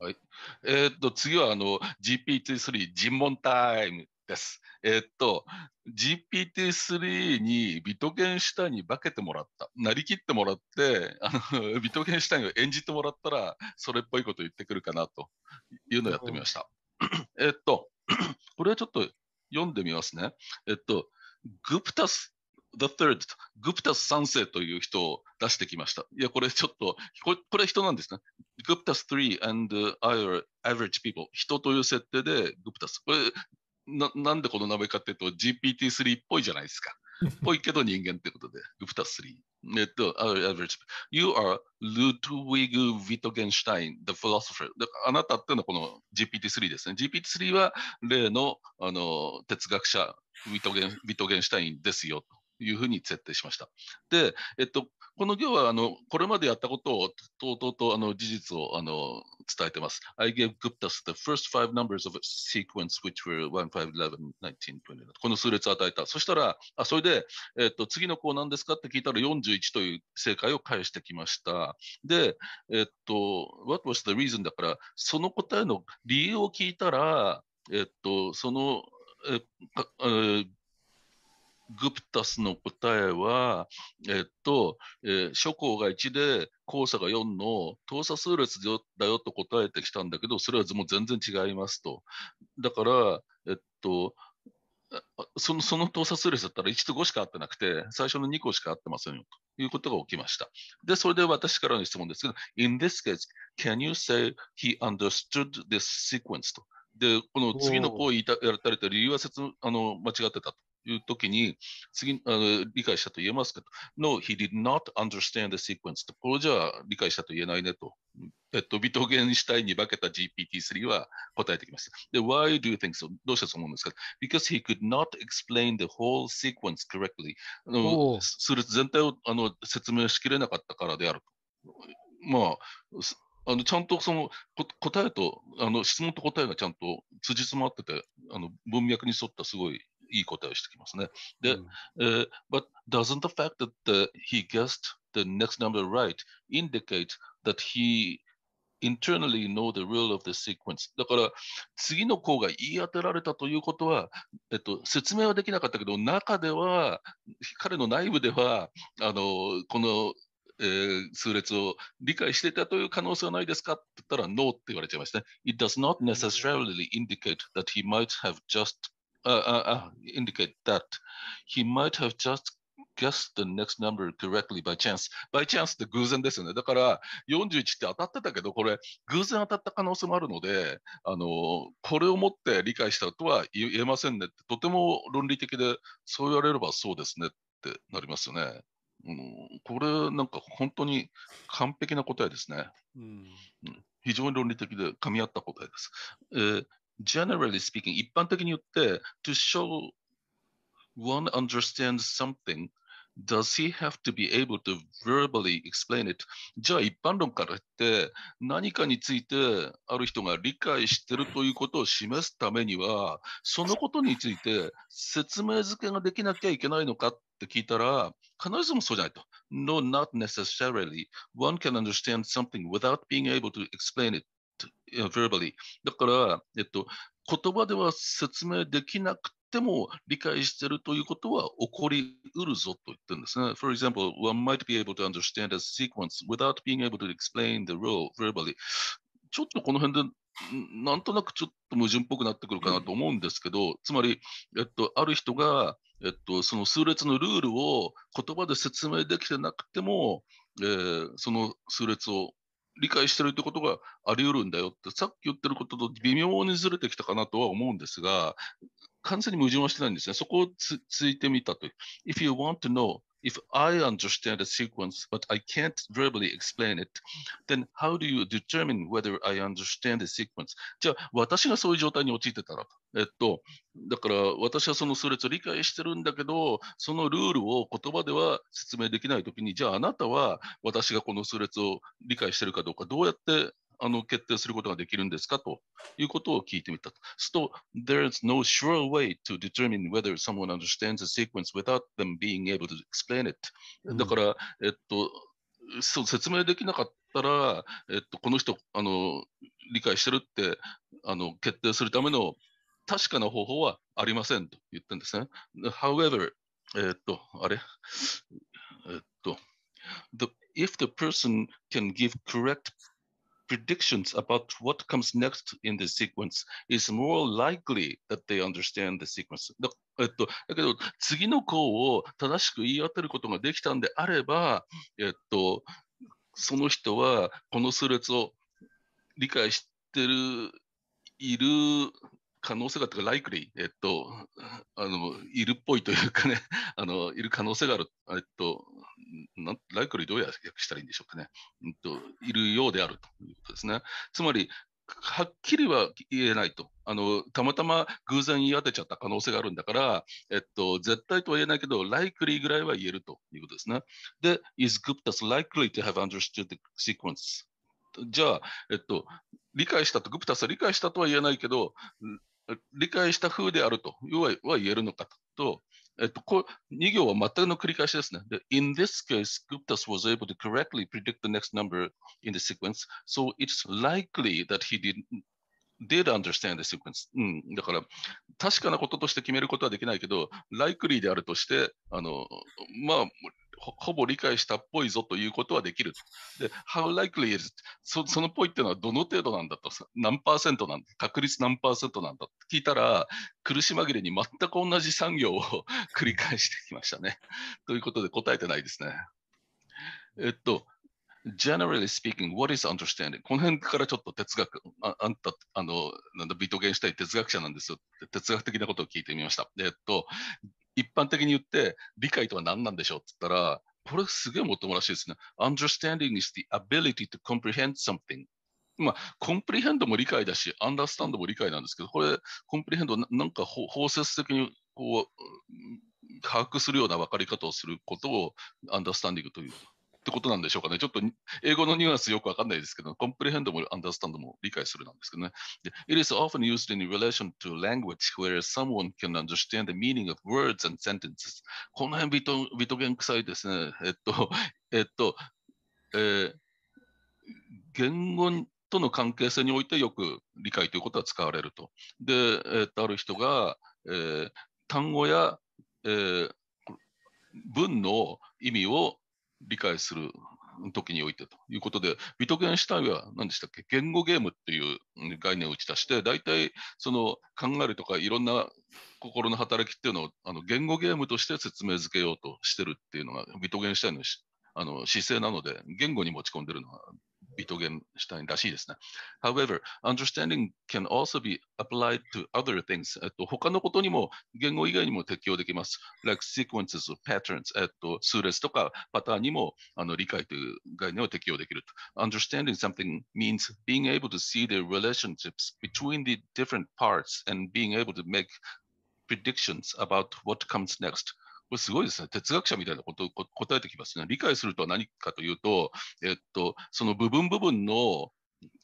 はい。えー、っと、次は、あの、GPT-3 尋問タイムです。えー、っと、GPT-3 にビトゲンシュタインに化けてもらった。なりきってもらって、あの、ビトゲンシュタインを演じてもらったら、それっぽいこと言ってくるかなというのをやってみました。えっと、これはちょっと読んでみますね。えっと、グプタス The Third、グプタス3世という人を出してきました。いや、これちょっと、これ人なんですね。Gupta's 3 and other average people 人という設定で Gupta's これななんでこの名前かっていうと GPT-3 っぽいじゃないですか。っ ぽいけど人間ってことで Gupta 3。えっと、average You are Ludwig Wittgenstein, the philosopher. あなたってのはこの GPT-3 ですね。GPT-3 は例のあの哲学者ウィトゲン、ウィトゲンシュタインですよというふうに設定しました。で、えっと、この行はあのこれまでやったことをとうとうとあの事実をあの伝えてます。I gave Guptas the first five numbers of a sequence which were 1, 5, 11, 19, 20. この数列を与えた。そしたら、あそれで、えっ、ー、と次の項何ですかって聞いたら41という正解を返してきました。で、えっ、ー、と、What was the reason? だから、その答えの理由を聞いたら、えっ、ー、と、その、えーグプタスの答えは、えっと、えー、諸項が1で、後者が4の等差数列だよと答えてきたんだけど、それはもう全然違いますと。だから、えっと、そのその等差数列だったら1と5しか合ってなくて、最初の2個しか合ってませんよということが起きました。で、それで私からの質問ですけど、In this case, can you say he understood this sequence? と。で、この次のこを言いたやられた理由は説あの間違ってたと。いうときに、次あの、理解したと言えますかと。No, he did not understand the sequence. とこれじゃ理解したと言えないねと。えっと、ビトゲンシュタインに化けた GPT-3 は答えてきました。で、why do you think so? どうしてそう思うんですか ?because he could not explain the whole sequence correctly. あのする全体をあの説明しきれなかったからであると。まあ、あのちゃんとその答えとあの質問と答えがちゃんと辻褄合っててあの文脈に沿ったすごいいい答えをしてきますね。で、うん、uh, But doesn't the fact that the, he guessed the next number right indicate that he internally know the rule of the sequence だから次の項が言い当てられたということは、えっと、説明はできなかったけど中では彼の内部ではあのこの、えー、数列を理解していたという可能性はないですかって言ったら No って言われちゃいましたね。It does not necessarily indicate that he might have just uh, indicate that he might have just guessed the next number correctly by chance. by chance って偶然ですよね。だから、41って当たってたけど、これ、偶然当たった可能性もあるので、あの、これをもって理解したとは言えませんねって、とても論理的で、そう言われればそうですねってなりますよね。うん、これ、なんか本当に完璧な答えですね。うん、うん、非常に論理的で、噛み合った答えです。えー、generally speaking 一般的に言って to show one understands something does he have to be able to verbally explain it? じゃあ一般論から言って何かについてある人が理解してるということを示すためにはそのことについて説明付けができなきゃいけないのかって聞いたら必ずしもそうじゃないと。No, not necessarily. One can understand something without being able to explain it. verbally。だから、えっと、言葉では説明できなくても理解しているということは起こりうるぞと言ってるんですね。For example, one might be able to understand a sequence without being able to explain the role verbally. ちょっとこの辺でなんとなくちょっと矛盾っぽくなってくるかなと思うんですけど、つまり、えっと、ある人が、えっと、その数列のルールを言葉で説明できてなくても、えー、その数列を理解してるってことがあり得るんだよってさっき言ってることと微妙にずれてきたかなとは思うんですが完全に矛盾はしてないんですね。そこをつついてみたと。If you want to know if I understand a sequence, but I can't verbally explain it, then how do you determine whether I understand the sequence? じゃあ、私がそういう状態に陥ってたら、えっと、だから私はその数列を理解してるんだけど、そのルールを言葉では説明できないときに、じゃああなたは私がこの数列を理解してるかどうか、どうやってあの決定することができるんですかということを聞いてみた。すると、There's no sure way to determine whether someone understands a sequence without them being able to explain it、うん。だから、えっと、そう説明できなかったら、えっと、この人あの理解してるってあの決定するための確かな方法はありませんと言ったんですね。However, えっと、あれえっと、the, if the person can give correct predictions about what comes next in the sequence is more likely that they understand the sequence. えっと、だけど、次の項を正しく言い当てることができたんであれば、えっと、その人はこの数列を理解してるいる可能性が、ライクリー、えっと、あの、いるっぽいというかね、あの、いる可能性がある、えっと、なライクリーどう訳したらいいんでしょうかね、えっと、いるようであるということですね。つまり、はっきりは言えないと。あの、たまたま偶然言い当てちゃった可能性があるんだから、えっと、絶対とは言えないけど、ライクリーぐらいは言えるということですね。で、is Gupta's likely to have understood the sequence? じゃあ、えっと、理解したと、グプタスは理解したとは言えないけど、理解した風であるとは言えるのかと、えっと、こ2行は全くの繰り返しですね。で in this case, g u p t a was able to correctly predict the next number in the sequence, so it's likely that he did, did understand the sequence. うん、だから、確かなこととして決めることはできないけど、likely であるとして、あのまあ、ほぼ理解したっぽいぞということはできる。で、how likely is そそのっぽいっていうのはどの程度なんだと、何パーセントなんだ、確率何パーセントなんだって聞いたら、苦し紛れに全く同じ産業を 繰り返してきましたね。ということで答えてないですね。えっと、generally speaking, what is understanding? この辺からちょっと哲学、ああんた、あの、なんだ、ビートゲンしたい哲学者なんですよ。哲学的なことを聞いてみました。えっと、一般的に言って理解とは何なんでしょうって言ったら、これすげえもっともらしいですね。Understanding is the ability to comprehend something. まあ、コンプリヘンドも理解だし、アンダースタンドも理解なんですけど、これ、コンプリヘンドなんか包摂的にこう、把握するような分かり方をすることをアンダースタンディングという。ってことなんでしょうかね。ちょっと英語のニュアンスよくわかんないですけど、コンプレヘンドもアンダースタンドも理解するなんですけどね。で、It is often used in relation to language where someone can understand the meaning of words and sentences. この辺ビト、ビトゲン臭いですね。えっと、えっと、えー、言語との関係性においてよく理解ということは使われると。で、えっと、ある人が、えー、単語や、えー、文の意味を理解する時においてということで、ビトゲンシュタインは何でしたっけ、言語ゲームっていう概念を打ち出して、大体その考えるとかいろんな心の働きっていうのをあの言語ゲームとして説明づけようとしてるっていうのがビトゲンシュタインのあの姿勢なので、言語に持ち込んでるのがビ i t t g e n s らしいですね。However, understanding can also be applied to other things. えっと、他のことにも言語以外にも適用できます。Like sequences of patterns. えっと、数列とかパターンにもあの理解という概念を適用できると。Understanding something means being able to see the relationships between the different parts and being able to make predictions about what comes next. これすごいですね。哲学者みたいなことを答えてきますね。理解するとは何かというと、えっと、その部分部分の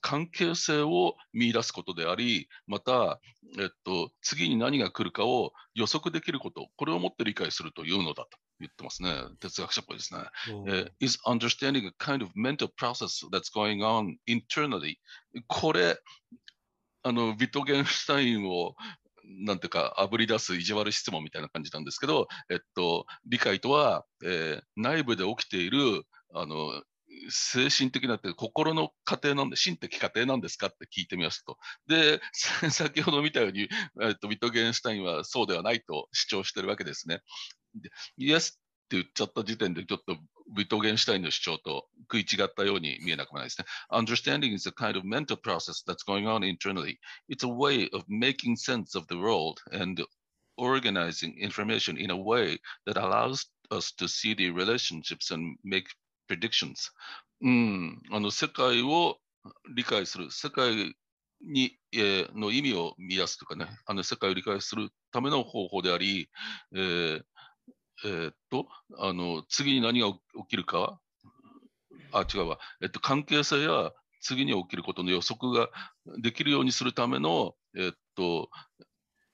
関係性を見出すことであり、また、えっと、次に何が来るかを予測できること、これをもって理解するというのだと言ってますね。哲学者っぽいですね。Uh, is understanding a kind of mental process that's going on internally. これ、あの、ビトゲンシュタインをなんていうか、あぶり出す意地悪質問みたいな感じなんですけど、えっと、理解とは、えー、内部で起きている、あの、精神的なって心の過程なんで、心的過程なんですかって聞いてみますと。で、先ほど見たように、えっと、ビットゲンシュタインはそうではないと主張してるわけですね。でイエスって言っちゃった時点で、ちょっとビットゲンシュタインの主張と食い違ったように見えなくもないですね。Understanding is a kind of mental process that's going on internally. It's a way of making sense of the world and organizing information in a way that allows us to see the relationships and make predictions. うん、あの世界を理解する、世界に、えー、の意味を見出すとかね、あの世界を理解するための方法であり、えーえー、っとあの次に何が起きるかあ、違うわ、えっと、関係性や次に起きることの予測ができるようにするための、えっと、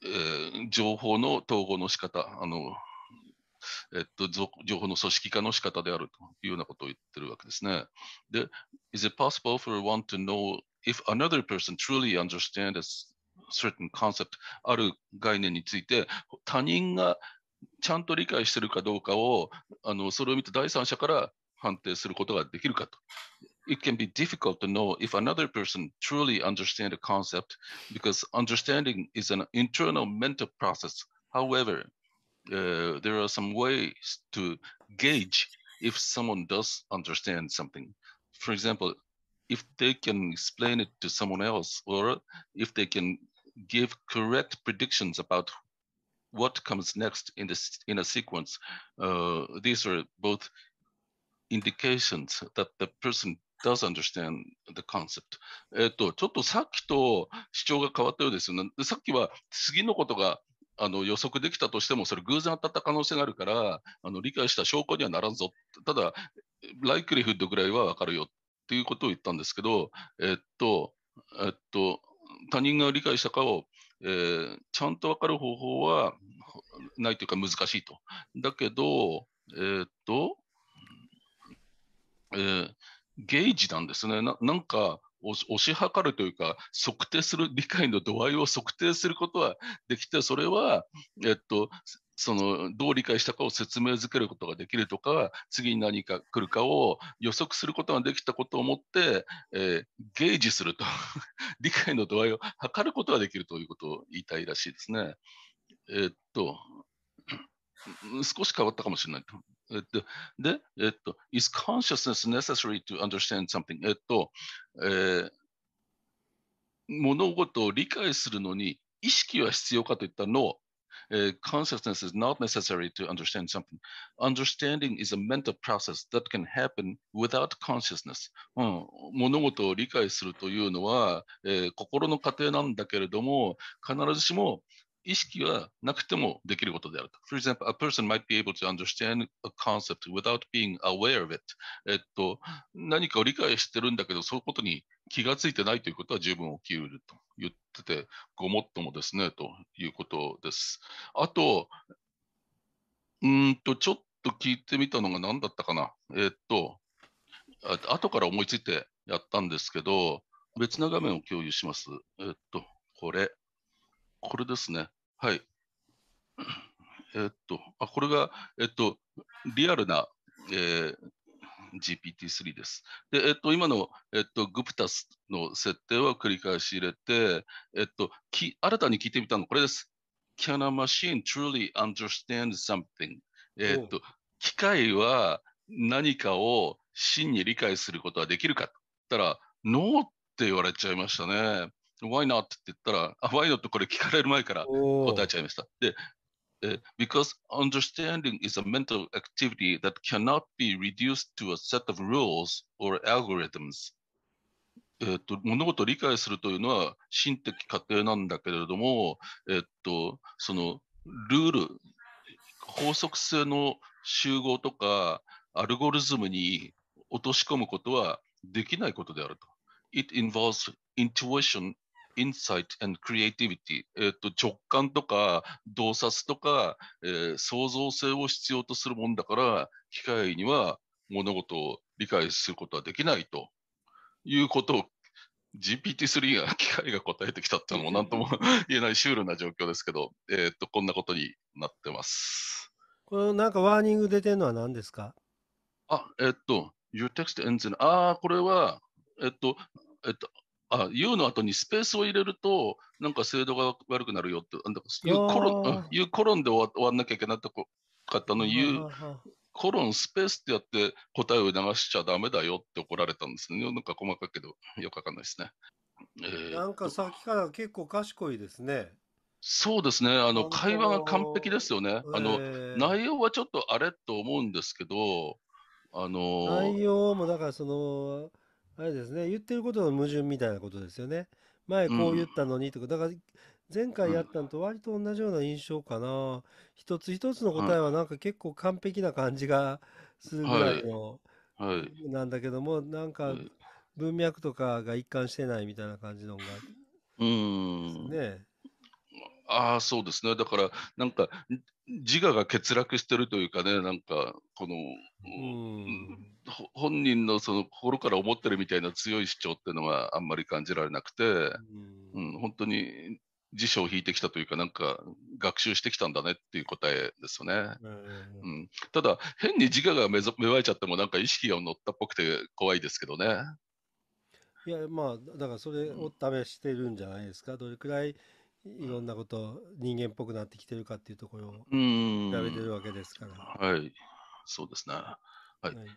えー、情報の統合の仕方、あの、えっと、情報の組織化の仕方であるというようなことを言ってるわけですね。で、is it possible for one to know if another person truly understands certain concept ある概念について他人がちゃんと理解してるかどうかをあのそれを見て第三者から判定することができるかと。It can be difficult to know if another person truly understands a concept because understanding is an internal mental process. However, uh, there are some ways to gauge if someone does understand something. For example, if they can explain it to someone else or if they can give correct predictions about what comes next in this in a sequence. Uh, these are both indications that the person does understand the concept. えっと、ちょっとさっきと主張が変わったようですよね。でさっきは次のことがあの予測できたとしても、それ偶然当たった可能性があるから、あの理解した証拠にはならんぞ。ただ、ライクリフッドぐらいはわかるよっていうことを言ったんですけど、えっと、えっと、他人が理解したかを、えー、ちゃんと分かる方法はないというか難しいと。だけど、えっと、えー、ゲージなんですね。なんか押し量るというか測定する理解の度合いを測定することはできてそれは、えっと、そのどう理解したかを説明づけることができるとか次に何か来るかを予測することができたことをもって、えー、ゲージすると 理解の度合いを測ることができるということを言いたいらしいですね。えー、っと少し変わったかもしれない。えっと、で、えっと、is consciousness necessary to understand something? えっと、えー、物事を理解するのに意識は必要かといったのを、Uh, consciousness is not necessary to understand something. Understanding is a mental process that can happen without consciousness. うん、物事を理解するというのは、えー、心の過程なんだけれども、必ずしも、意識はなくてもできることであると。For example, a person might be able to understand a concept without being aware of it. えっと、何かを理解してるんだけど、そういうことに気がついてないということは十分起きうると言ってて、ごもっともですね、ということです。あと、うんと、ちょっと聞いてみたのが何だったかな。えっと、あ後から思いついてやったんですけど、別な画面を共有します。えっと、これ。これですね。はい。えっと、あこれが、えっと、リアルな、えー、GPT-3 です。で、えっと、今の、えっと、グプタスの設定は繰り返し入れて、えっと、き新たに聞いてみたのこれです。Can a machine truly understand something? えっと、機械は何かを真に理解することはできるかったら、ノーって言われちゃいましたね。why not? って言ったら、あ、why not? これ聞かれる前から答えちゃいました。で、because understanding is a mental activity that cannot be reduced to a set of rules or algorithms. えっと、物事を理解するというのは心的過程なんだけれども、えっと、そのルール、法則性の集合とかアルゴリズムに落とし込むことはできないことであると。It involves intuition insight and creativity、えー、と直感とか洞察とか、えー、創造性を必要とするもんだから機械には物事を理解することはできないということを GPT-3 が機械が答えてきたっていうのも何とも言えないシュールな状況ですけど、えー、とこんなことになってます。このなんかワーニング出てるのは何ですかあ、えー、っと、Your text ends in ああ、これは、えー、っと、U の後にスペースを入れると、なんか制度が悪くなるよって、なんだいうコロン、いうコロンで終わんなきゃいけなかったの、U コロンスペースってやって答えを流しちゃだめだよって怒られたんですね。なんか細かいけど、よくわかんないですね。えー、なんかさっきから結構賢いですね。そうですね、あの会話が完璧ですよね、えー、あの内容はちょっとあれと思うんですけど、あのー、内容もだからその、あれですね、言ってることの矛盾みたいなことですよね。前こう言ったのにとか、だから前回やったのと割と同じような印象かな。一つ一つの答えはなんか結構完璧な感じがするぐらいの、なんだけども、なんか文脈とかが一貫してないみたいな感じのが、うん。ね。ああ、そうですね。だから、なんか、自我が欠落してるというかね、なんか、この、うん本人のその心から思ってるみたいな強い主張っていうのはあんまり感じられなくて、うん、本当に辞書を引いてきたというか、なんか学習してきたんだねっていう答えですよね。うん、ただ、変に自我が芽生えちゃっても、なんか意識が乗ったっぽくて怖いですけどね。いや、まあ、だからそれを試してるんじゃないですか、どれくらいいろんなこと人間っぽくなってきてるかっていうところを調べてるわけですから。はい、そうですね。はい、はい